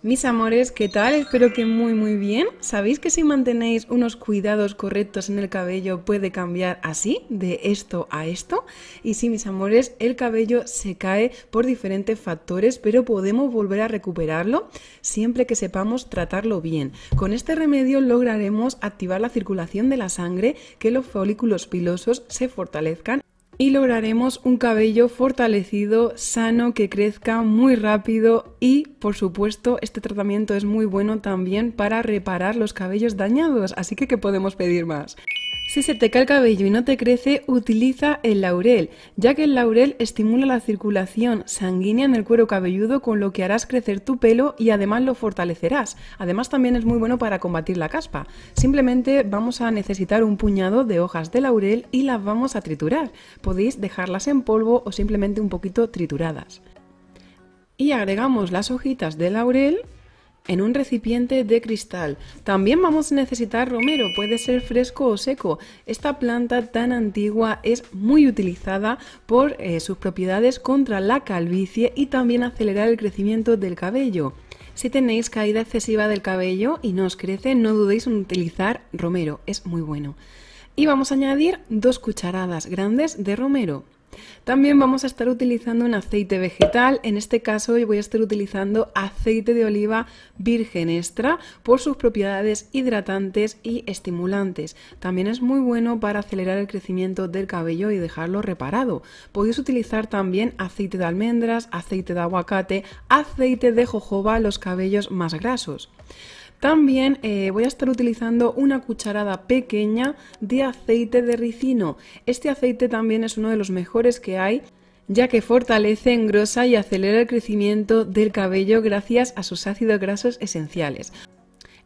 Mis amores, ¿qué tal? Espero que muy muy bien. ¿Sabéis que si mantenéis unos cuidados correctos en el cabello puede cambiar así, de esto a esto? Y sí, mis amores, el cabello se cae por diferentes factores, pero podemos volver a recuperarlo siempre que sepamos tratarlo bien. Con este remedio lograremos activar la circulación de la sangre, que los folículos pilosos se fortalezcan y lograremos un cabello fortalecido, sano, que crezca muy rápido y, por supuesto, este tratamiento es muy bueno también para reparar los cabellos dañados, así que ¿qué podemos pedir más? Si se te cae el cabello y no te crece, utiliza el laurel, ya que el laurel estimula la circulación sanguínea en el cuero cabelludo con lo que harás crecer tu pelo y además lo fortalecerás. Además también es muy bueno para combatir la caspa. Simplemente vamos a necesitar un puñado de hojas de laurel y las vamos a triturar. Podéis dejarlas en polvo o simplemente un poquito trituradas. Y agregamos las hojitas de laurel en un recipiente de cristal. También vamos a necesitar romero, puede ser fresco o seco. Esta planta tan antigua es muy utilizada por eh, sus propiedades contra la calvicie y también acelerar el crecimiento del cabello. Si tenéis caída excesiva del cabello y no os crece, no dudéis en utilizar romero, es muy bueno. Y vamos a añadir dos cucharadas grandes de romero. También vamos a estar utilizando un aceite vegetal, en este caso voy a estar utilizando aceite de oliva virgen extra por sus propiedades hidratantes y estimulantes. También es muy bueno para acelerar el crecimiento del cabello y dejarlo reparado. Podéis utilizar también aceite de almendras, aceite de aguacate, aceite de jojoba, los cabellos más grasos. También eh, voy a estar utilizando una cucharada pequeña de aceite de ricino. Este aceite también es uno de los mejores que hay ya que fortalece, engrosa y acelera el crecimiento del cabello gracias a sus ácidos grasos esenciales.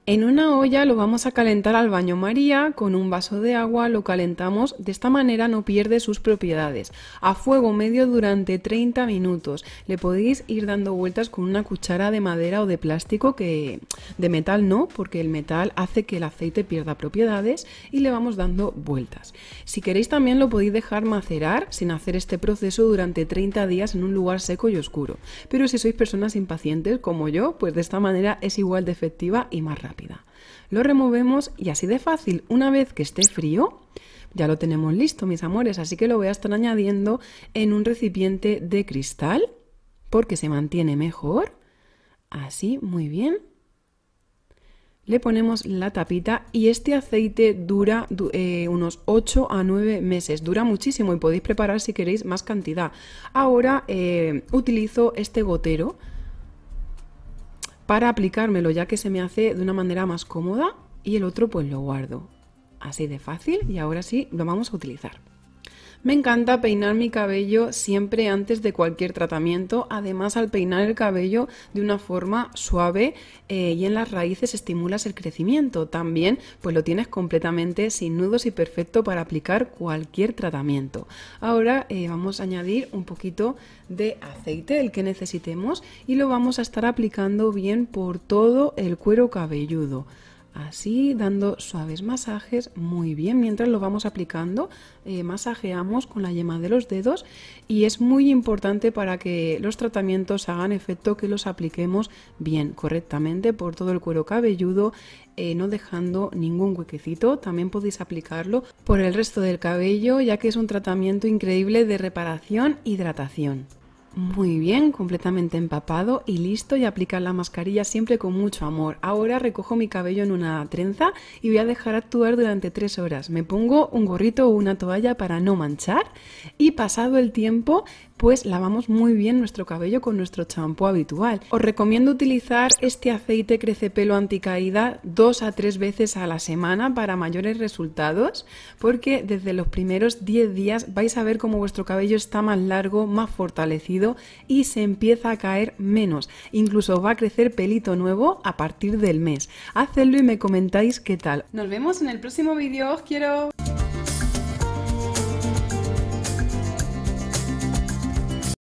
En una olla lo vamos a calentar al baño María, con un vaso de agua lo calentamos, de esta manera no pierde sus propiedades. A fuego medio durante 30 minutos. Le podéis ir dando vueltas con una cuchara de madera o de plástico que de metal no, porque el metal hace que el aceite pierda propiedades y le vamos dando vueltas. Si queréis también lo podéis dejar macerar sin hacer este proceso durante 30 días en un lugar seco y oscuro. Pero si sois personas impacientes como yo, pues de esta manera es igual de efectiva y más rápida. Lo removemos y así de fácil, una vez que esté frío, ya lo tenemos listo, mis amores, así que lo voy a estar añadiendo en un recipiente de cristal porque se mantiene mejor. Así, muy bien. Le ponemos la tapita y este aceite dura eh, unos 8 a 9 meses. Dura muchísimo y podéis preparar si queréis más cantidad. Ahora eh, utilizo este gotero para aplicármelo ya que se me hace de una manera más cómoda y el otro pues lo guardo. Así de fácil y ahora sí lo vamos a utilizar. Me encanta peinar mi cabello siempre antes de cualquier tratamiento. Además, al peinar el cabello de una forma suave eh, y en las raíces estimulas el crecimiento. También, pues lo tienes completamente sin nudos y perfecto para aplicar cualquier tratamiento. Ahora eh, vamos a añadir un poquito de aceite, el que necesitemos, y lo vamos a estar aplicando bien por todo el cuero cabelludo así dando suaves masajes muy bien mientras lo vamos aplicando eh, masajeamos con la yema de los dedos y es muy importante para que los tratamientos hagan efecto que los apliquemos bien correctamente por todo el cuero cabelludo eh, no dejando ningún huequecito también podéis aplicarlo por el resto del cabello ya que es un tratamiento increíble de reparación hidratación muy bien, completamente empapado y listo y aplicar la mascarilla siempre con mucho amor. Ahora recojo mi cabello en una trenza y voy a dejar actuar durante tres horas. Me pongo un gorrito o una toalla para no manchar y pasado el tiempo pues lavamos muy bien nuestro cabello con nuestro champú habitual. Os recomiendo utilizar este aceite Crece Pelo anticaída dos a tres veces a la semana para mayores resultados, porque desde los primeros 10 días vais a ver cómo vuestro cabello está más largo, más fortalecido y se empieza a caer menos. Incluso va a crecer pelito nuevo a partir del mes. Hacedlo y me comentáis qué tal. Nos vemos en el próximo vídeo. Os quiero.